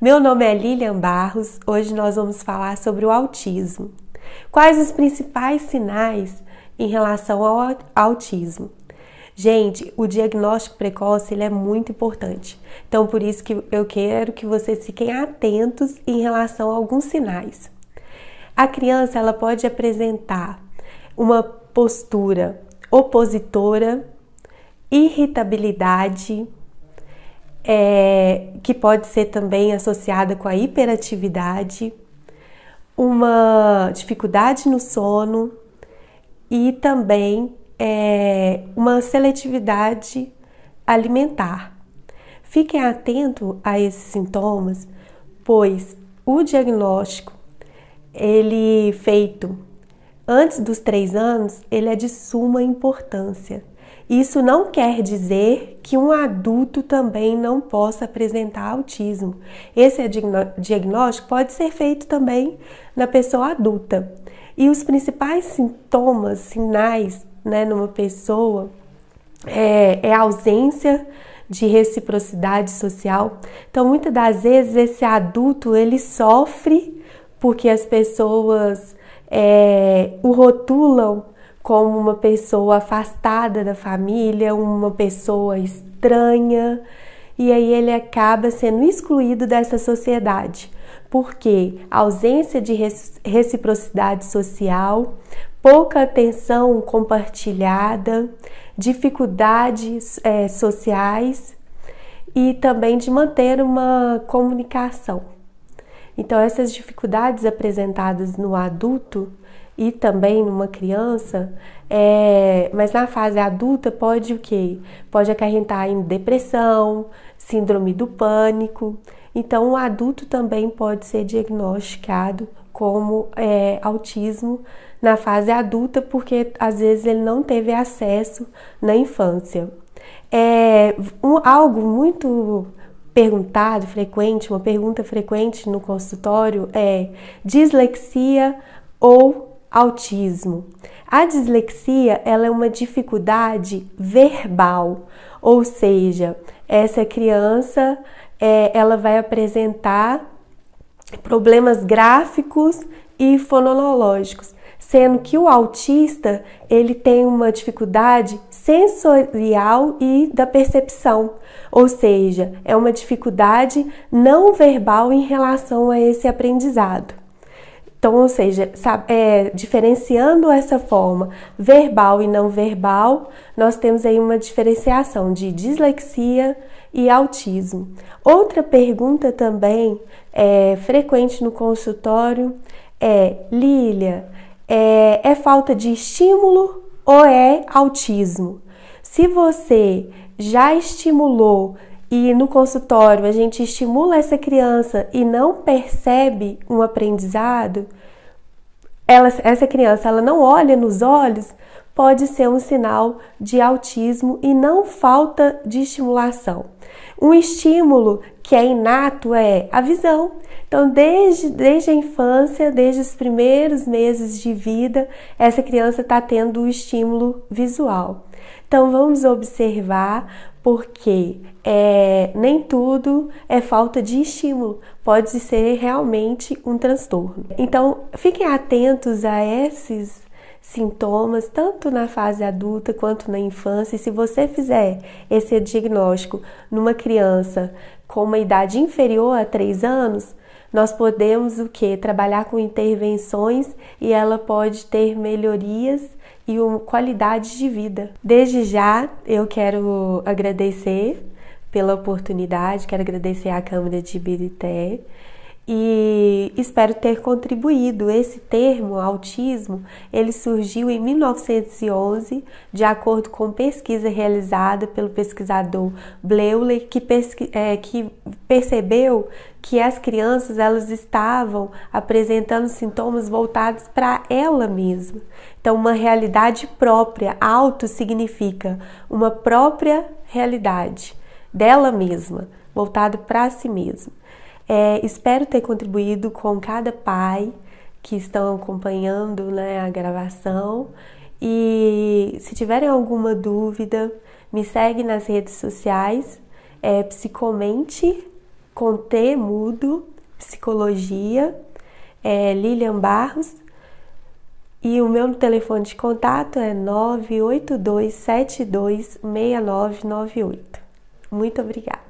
Meu nome é Lilian Barros. Hoje nós vamos falar sobre o autismo. Quais os principais sinais em relação ao autismo? Gente, o diagnóstico precoce ele é muito importante. Então, por isso que eu quero que vocês fiquem atentos em relação a alguns sinais. A criança ela pode apresentar uma postura opositora, irritabilidade, é, que pode ser também associada com a hiperatividade, uma dificuldade no sono e também é, uma seletividade alimentar. Fiquem atento a esses sintomas, pois o diagnóstico ele feito antes dos três anos ele é de suma importância isso não quer dizer que um adulto também não possa apresentar autismo. Esse diagnóstico pode ser feito também na pessoa adulta. E os principais sintomas, sinais, né, numa pessoa é, é a ausência de reciprocidade social. Então, muitas das vezes esse adulto ele sofre porque as pessoas é, o rotulam como uma pessoa afastada da família, uma pessoa estranha, e aí ele acaba sendo excluído dessa sociedade, porque ausência de reciprocidade social, pouca atenção compartilhada, dificuldades é, sociais e também de manter uma comunicação. Então, essas dificuldades apresentadas no adulto e também numa criança, é, mas na fase adulta pode o quê? Pode acarretar em depressão, síndrome do pânico. Então, o adulto também pode ser diagnosticado como é, autismo na fase adulta, porque às vezes ele não teve acesso na infância. É um, algo muito perguntado, frequente, uma pergunta frequente no consultório é dislexia ou autismo. A dislexia ela é uma dificuldade verbal, ou seja, essa criança é, ela vai apresentar problemas gráficos e fonológicos, sendo que o autista ele tem uma dificuldade sensorial e da percepção, ou seja, é uma dificuldade não verbal em relação a esse aprendizado. Então, ou seja, é, diferenciando essa forma verbal e não verbal, nós temos aí uma diferenciação de dislexia e autismo. Outra pergunta também é, frequente no consultório é: Lília, é, é falta de estímulo ou é autismo? Se você já estimulou e no consultório a gente estimula essa criança e não percebe um aprendizado, ela, essa criança ela não olha nos olhos, pode ser um sinal de autismo e não falta de estimulação. Um estímulo que é inato é a visão. Então, desde, desde a infância, desde os primeiros meses de vida, essa criança está tendo o estímulo visual. Então, vamos observar porque é, nem tudo é falta de estímulo, pode ser realmente um transtorno. Então, fiquem atentos a esses sintomas, tanto na fase adulta quanto na infância. E se você fizer esse diagnóstico numa criança com uma idade inferior a 3 anos, nós podemos o que? Trabalhar com intervenções e ela pode ter melhorias e uma qualidade de vida. Desde já eu quero agradecer pela oportunidade, quero agradecer à Câmara de Ibirité e espero ter contribuído. Esse termo, autismo, ele surgiu em 1911, de acordo com pesquisa realizada pelo pesquisador Bleuler, que, pesqui é, que percebeu que as crianças elas estavam apresentando sintomas voltados para ela mesma. Então, uma realidade própria, auto significa uma própria realidade dela mesma, voltado para si mesma. É, espero ter contribuído com cada pai que estão acompanhando né, a gravação. E se tiverem alguma dúvida, me segue nas redes sociais, é Psicomente, com T mudo, Psicologia, é Lilian Barros. E o meu telefone de contato é 982726998. Muito obrigada.